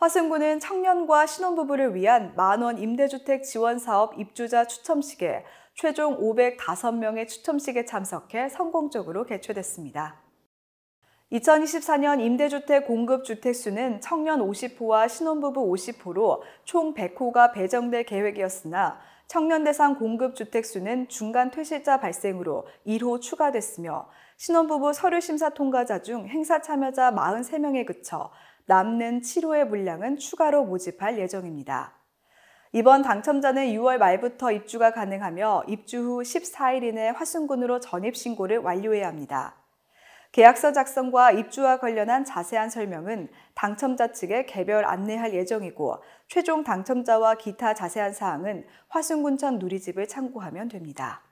화승구는 청년과 신혼부부를 위한 만원 임대주택 지원 사업 입주자 추첨식에 최종 505명의 추첨식에 참석해 성공적으로 개최됐습니다. 2024년 임대주택 공급 주택수는 청년 50호와 신혼부부 50호로 총 100호가 배정될 계획이었으나 청년 대상 공급 주택수는 중간 퇴실자 발생으로 1호 추가됐으며 신혼부부 서류 심사 통과자 중 행사 참여자 43명에 그쳐 남는 7호의 물량은 추가로 모집할 예정입니다. 이번 당첨자는 6월 말부터 입주가 가능하며 입주 후 14일 이내 화순군으로 전입 신고를 완료해야 합니다. 계약서 작성과 입주와 관련한 자세한 설명은 당첨자 측에 개별 안내할 예정이고 최종 당첨자와 기타 자세한 사항은 화순군천 누리집을 참고하면 됩니다.